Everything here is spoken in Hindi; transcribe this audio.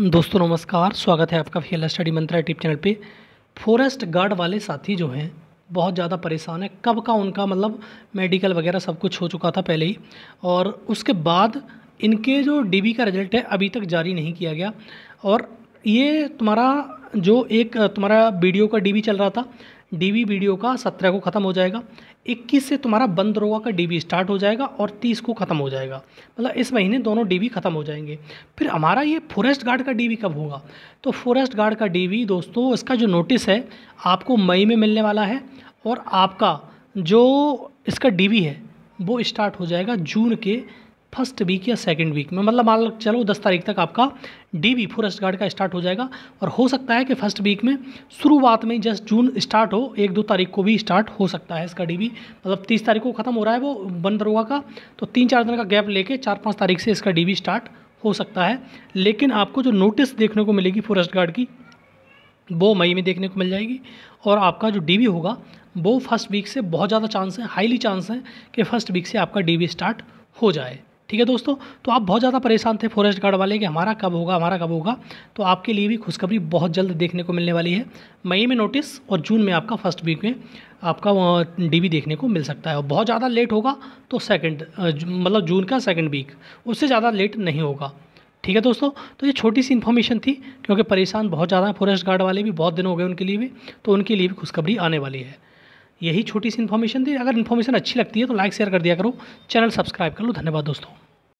दोस्तों नमस्कार स्वागत है आपका Feel Study Mantra YouTube channel पे फॉरेस्ट गार्ड वाले साथी जो हैं बहुत ज़्यादा परेशान है कब का उनका मतलब मेडिकल वगैरह सब कुछ हो चुका था पहले ही और उसके बाद इनके जो डीबी का रिजल्ट है अभी तक जारी नहीं किया गया और ये तुम्हारा जो एक तुम्हारा वीडियो का डीवी चल रहा था डीवी वीडियो का सत्रह को ख़त्म हो जाएगा इक्कीस से तुम्हारा बंद रोगा का डीबी स्टार्ट हो जाएगा और तीस को ख़त्म हो जाएगा मतलब इस महीने दोनों डीवी ख़त्म हो जाएंगे फिर हमारा ये फॉरेस्ट गार्ड का डीवी कब होगा तो फॉरेस्ट गार्ड का डीवी दोस्तों इसका जो नोटिस है आपको मई में मिलने वाला है और आपका जो इसका डीबी है वो स्टार्ट हो जाएगा जून के फर्स्ट वीक या सेकेंड वीक में मतलब मान चलो दस तारीख तक आपका डी बी फॉरेस्ट गार्ड का स्टार्ट हो जाएगा और हो सकता है कि फर्स्ट वीक में शुरुआत में जस्ट जून स्टार्ट हो एक दो तारीख को भी स्टार्ट हो सकता है इसका डी मतलब तीस तारीख को ख़त्म हो रहा है वो बंद रोगा का तो तीन चार दिन का गैप लेके चार पाँच तारीख से इसका डी स्टार्ट हो सकता है लेकिन आपको जो नोटिस देखने को मिलेगी फॉरेस्ट गार्ड की वो मई में देखने को मिल जाएगी और आपका जो डी होगा वो फर्स्ट वीक से बहुत ज़्यादा चांस है हाईली चांस है कि फर्स्ट वीक से आपका डी स्टार्ट हो जाए ठीक है दोस्तों तो आप बहुत ज़्यादा परेशान थे फॉरेस्ट गार्ड वाले कि हमारा कब होगा हमारा कब होगा तो आपके लिए भी खुशखबरी बहुत जल्द देखने को मिलने वाली है मई में नोटिस और जून में आपका फर्स्ट वीक में आपका डीवी देखने को मिल सकता है और बहुत ज़्यादा लेट होगा तो सेकंड मतलब जून का सेकंड वीक उससे ज़्यादा लेट नहीं होगा ठीक है दोस्तों तो ये छोटी सी इन्फॉर्मेशन थी क्योंकि परेशान बहुत ज़्यादा है फॉरेस्ट गार्ड वाले भी बहुत दिन हो गए उनके लिए भी तो उनके लिए भी खुशखबरी आने वाली है यही छोटी सी इन्फॉर्मेशन थी अगर इन्फॉर्मेशन अच्छी लगती है तो लाइक शेयर कर दिया करो चैनल सब्सक्राइब कर लो धन्यवाद दोस्तों